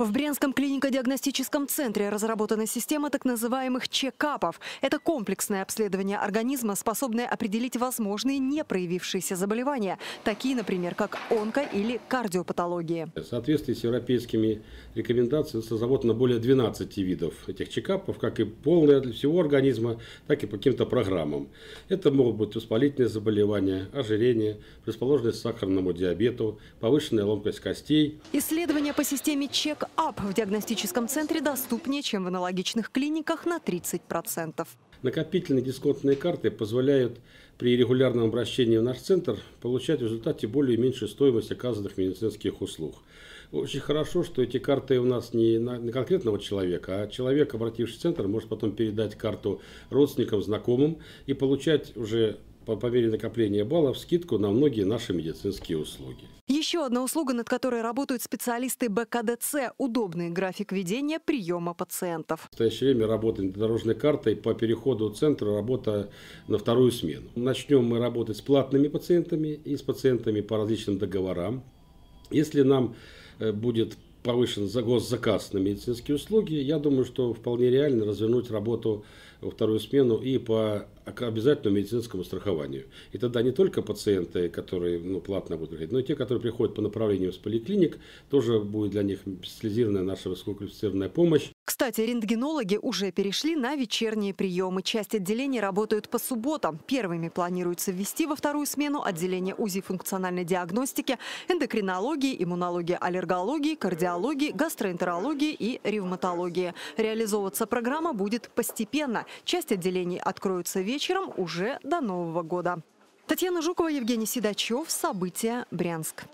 В Брянском клинико-диагностическом центре разработана система так называемых чекапов. Это комплексное обследование организма, способное определить возможные не проявившиеся заболевания, такие, например, как онко- или кардиопатологии. В соответствии с европейскими рекомендациями разработано более 12 видов этих чекапов, как и полное для всего организма, так и по каким-то программам. Это могут быть воспалительные заболевания, ожирение, предположенность к сахарному диабету, повышенная ломкость костей. Исследования по системе чек АП в диагностическом центре доступнее, чем в аналогичных клиниках на 30%. Накопительные дисконтные карты позволяют при регулярном обращении в наш центр получать в результате более и меньшую стоимость оказанных медицинских услуг. Очень хорошо, что эти карты у нас не на конкретного человека, а человек, обративший в центр, может потом передать карту родственникам, знакомым и получать уже по, по мере накопления баллов скидку на многие наши медицинские услуги. Еще одна услуга, над которой работают специалисты БКДЦ – удобный график ведения приема пациентов. В настоящее время работаем дорожной картой по переходу центра, работа на вторую смену. Начнем мы работать с платными пациентами и с пациентами по различным договорам. Если нам э, будет повышен за госзаказ на медицинские услуги, я думаю, что вполне реально развернуть работу во вторую смену и по обязательному медицинскому страхованию. И тогда не только пациенты, которые ну, платно будут приходить, но и те, которые приходят по направлению с поликлиник, тоже будет для них специализированная наша высококвалифицированная помощь, кстати, рентгенологи уже перешли на вечерние приемы. Часть отделений работают по субботам. Первыми планируется ввести во вторую смену отделение УЗИ функциональной диагностики, эндокринологии, иммунологии, аллергологии, кардиологии, гастроэнтерологии и ревматологии. Реализовываться программа будет постепенно. Часть отделений откроются вечером уже до Нового года. Татьяна Жукова, Евгений Седачев. События. Брянск.